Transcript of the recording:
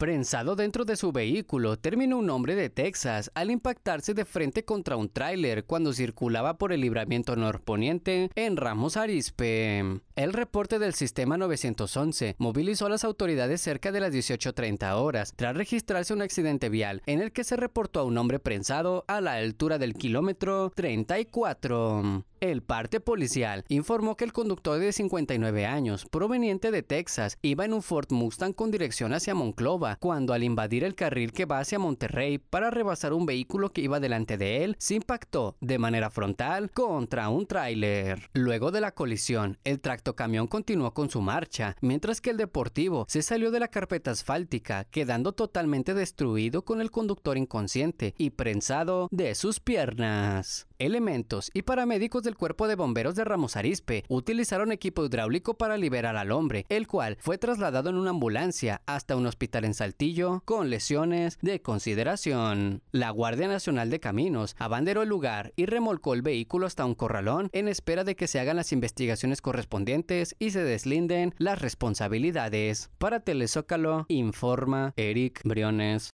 Prensado dentro de su vehículo, terminó un hombre de Texas al impactarse de frente contra un tráiler cuando circulaba por el libramiento norponiente en Ramos Arispe. El reporte del sistema 911 movilizó a las autoridades cerca de las 18.30 horas tras registrarse un accidente vial en el que se reportó a un hombre prensado a la altura del kilómetro 34. El parte policial informó que el conductor de 59 años, proveniente de Texas, iba en un Ford Mustang con dirección hacia Monclova, cuando al invadir el carril que va hacia Monterrey para rebasar un vehículo que iba delante de él, se impactó de manera frontal contra un tráiler. Luego de la colisión, el tractocamión continuó con su marcha, mientras que el deportivo se salió de la carpeta asfáltica, quedando totalmente destruido con el conductor inconsciente y prensado de sus piernas elementos y paramédicos del cuerpo de bomberos de Ramos Arispe utilizaron equipo hidráulico para liberar al hombre, el cual fue trasladado en una ambulancia hasta un hospital en Saltillo con lesiones de consideración. La Guardia Nacional de Caminos abanderó el lugar y remolcó el vehículo hasta un corralón en espera de que se hagan las investigaciones correspondientes y se deslinden las responsabilidades. Para Telezócalo informa Eric Briones.